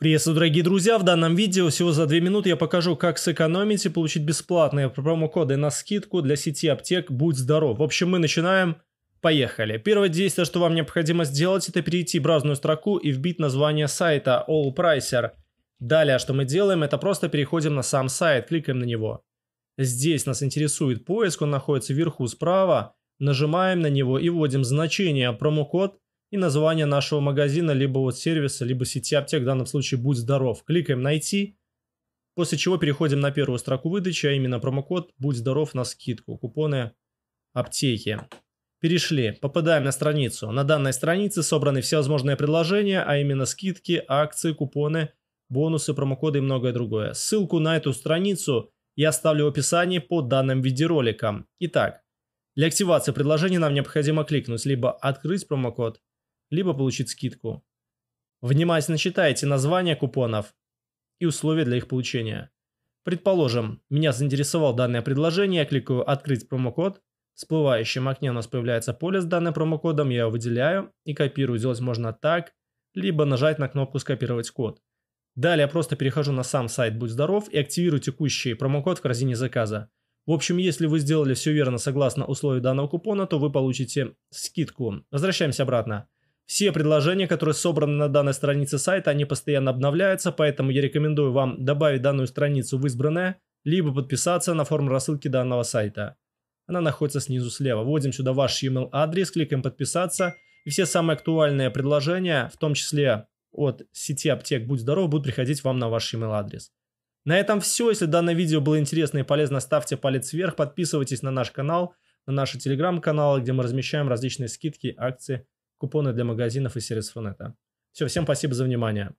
Приветствую, дорогие друзья! В данном видео всего за 2 минуты я покажу, как сэкономить и получить бесплатные промокоды на скидку для сети аптек «Будь здоров». В общем, мы начинаем. Поехали! Первое действие, что вам необходимо сделать, это перейти в браузерную строку и вбить название сайта AllPricer. Далее, что мы делаем, это просто переходим на сам сайт, кликаем на него. Здесь нас интересует поиск, он находится вверху справа. Нажимаем на него и вводим значение промокод и название нашего магазина, либо вот сервиса, либо сети аптек, в данном случае «Будь здоров». Кликаем «Найти», после чего переходим на первую строку выдачи, а именно промокод «Будь здоров» на скидку, купоны аптеки. Перешли, попадаем на страницу. На данной странице собраны всевозможные предложения, а именно скидки, акции, купоны, бонусы, промокоды и многое другое. Ссылку на эту страницу я оставлю в описании под данным видеороликом. Итак, для активации предложения нам необходимо кликнуть либо «Открыть промокод», либо получить скидку. Внимательно читайте названия купонов и условия для их получения. Предположим, меня заинтересовал данное предложение, я кликаю «Открыть промокод», в всплывающем окне у нас появляется поле с данным промокодом, я его выделяю и копирую. Делать можно так, либо нажать на кнопку «Скопировать код». Далее я просто перехожу на сам сайт «Будь здоров» и активирую текущий промокод в корзине заказа. В общем, если вы сделали все верно согласно условию данного купона, то вы получите скидку. Возвращаемся обратно. Все предложения, которые собраны на данной странице сайта, они постоянно обновляются, поэтому я рекомендую вам добавить данную страницу в избранное, либо подписаться на форму рассылки данного сайта. Она находится снизу слева. Вводим сюда ваш email адрес, кликаем подписаться, и все самые актуальные предложения, в том числе от сети аптек «Будь здоров», будут приходить вам на ваш email адрес. На этом все. Если данное видео было интересно и полезно, ставьте палец вверх, подписывайтесь на наш канал, на наши телеграм канал, где мы размещаем различные скидки, акции купоны для магазинов и сервис Рунета. Все, всем спасибо за внимание.